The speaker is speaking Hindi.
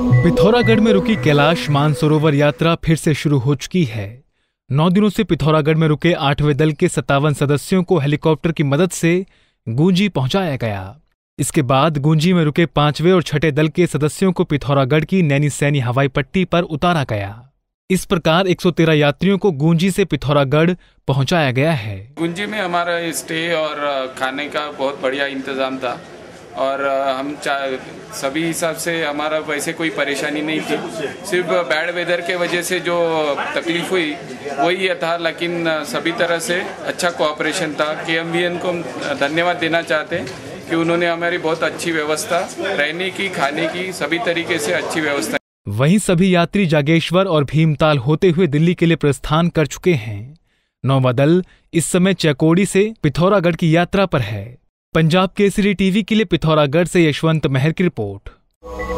पिथौरागढ़ में रुकी कैलाश मानसरोवर यात्रा फिर से शुरू हो चुकी है नौ दिनों से पिथौरागढ़ में रुके आठवें दल के सत्तावन सदस्यों को हेलीकॉप्टर की मदद से गूंजी पहुंचाया गया इसके बाद गूंजी में रुके पांचवें और छठे दल के सदस्यों को पिथौरागढ़ की नैनी सैनी हवाई पट्टी पर उतारा गया इस प्रकार 113 यात्रियों को गूंजी से पिथौरागढ़ पहुंचाया गया है गूंजी में हमारा स्टे और खाने का बहुत बढ़िया इंतजाम था और हम सभी हिसाब से हमारा वैसे कोई परेशानी नहीं थी सिर्फ बैड वेदर के वजह से जो तकलीफ हुई वही था लेकिन सभी तरह से अच्छा कोऑपरेशन था के को हम धन्यवाद देना चाहते हैं कि उन्होंने हमारी बहुत अच्छी व्यवस्था रहने की खाने की सभी तरीके से अच्छी व्यवस्था वहीं सभी यात्री जागेश्वर और भीमताल होते हुए दिल्ली के लिए प्रस्थान कर चुके हैं नौवा दल इस समय चैकोड़ी से पिथौरागढ़ की यात्रा पर है पंजाब केसरी टीवी के लिए पिथौरागढ़ से यशवंत मेहर की रिपोर्ट